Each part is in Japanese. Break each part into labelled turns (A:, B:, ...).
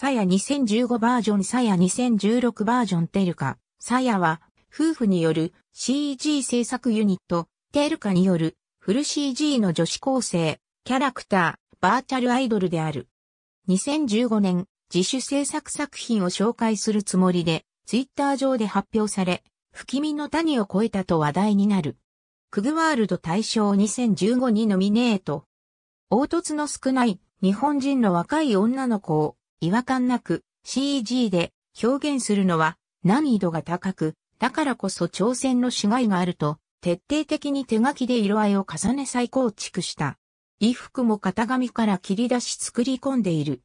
A: サヤ2015バージョンサヤ2016バージョンテルカ。サヤは、夫婦による CG 制作ユニット、テルカによるフル CG の女子高生、キャラクター、バーチャルアイドルである。2015年、自主制作作品を紹介するつもりで、ツイッター上で発表され、不気味の谷を越えたと話題になる。クグワールド大賞2015にノミネート。凹凸の少ない日本人の若い女の子を違和感なく CG で表現するのは難易度が高く、だからこそ挑戦のしがいがあると、徹底的に手書きで色合いを重ね再構築した。衣服も型紙から切り出し作り込んでいる。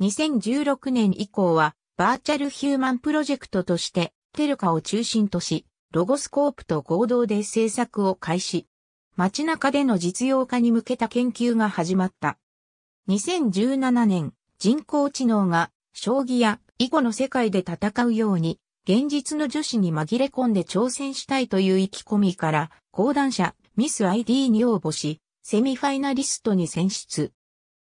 A: 2016年以降は、バーチャルヒューマンプロジェクトとして、テルカを中心とし、ロゴスコープと合同で制作を開始。街中での実用化に向けた研究が始まった。2017年、人工知能が将棋や囲碁の世界で戦うように、現実の女子に紛れ込んで挑戦したいという意気込みから、講談社ミス ID に応募し、セミファイナリストに選出。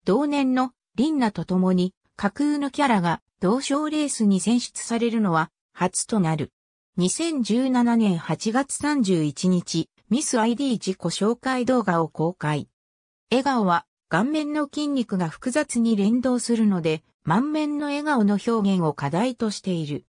A: 同年のリンナと共に架空のキャラが同賞レースに選出されるのは初となる。2017年8月31日、ミス ID 自己紹介動画を公開。笑顔は顔面の筋肉が複雑に連動するので、満面の笑顔の表現を課題としている。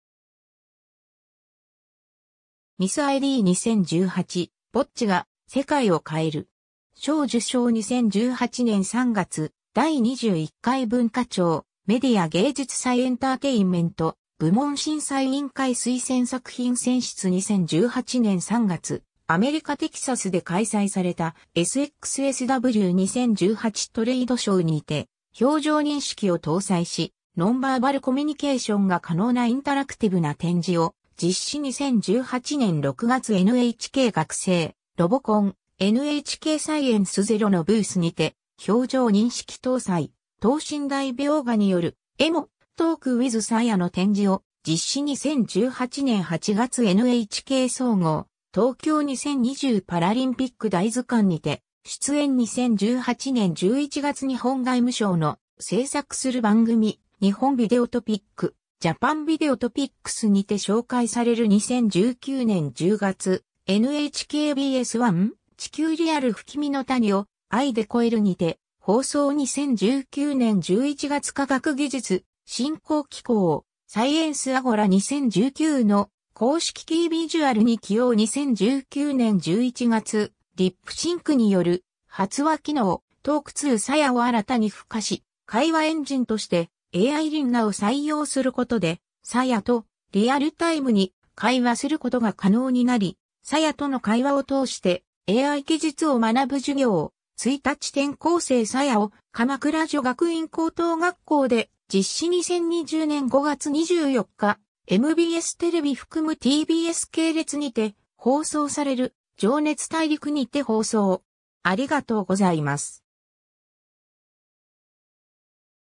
A: ミス ID2018、ぼっちが世界を変える。賞受賞2018年3月、第21回文化庁、メディア芸術祭エンターテインメント、部門審査委員会推薦作品選出2018年3月、アメリカテキサスで開催された SXSW2018 トレードショーにて、表情認識を搭載し、ノンバーバルコミュニケーションが可能なインタラクティブな展示を実施2018年6月 NHK 学生、ロボコン、NHK サイエンスゼロのブースにて、表情認識搭載、等身大描画による、エモ、トークウィズサイヤの展示を実施2018年8月 NHK 総合、東京2020パラリンピック大図鑑にて、出演2018年11月日本外務省の制作する番組、日本ビデオトピック、ジャパンビデオトピックスにて紹介される2019年10月、NHKBS1、地球リアル不気味の谷を愛で超えるにて、放送2019年11月科学技術、振興機構、サイエンスアゴラ2019の公式キービジュアルに起用2019年11月、リップシンクによる発話機能、トーク2サヤを新たに付加し、会話エンジンとして AI リンナを採用することで、サヤとリアルタイムに会話することが可能になり、サヤとの会話を通して AI 技術を学ぶ授業を1日転校生サヤを鎌倉女学院高等学校で実施2020年5月24日 MBS テレビ含む TBS 系列にて放送される情熱大陸にて放送。ありがとうございます。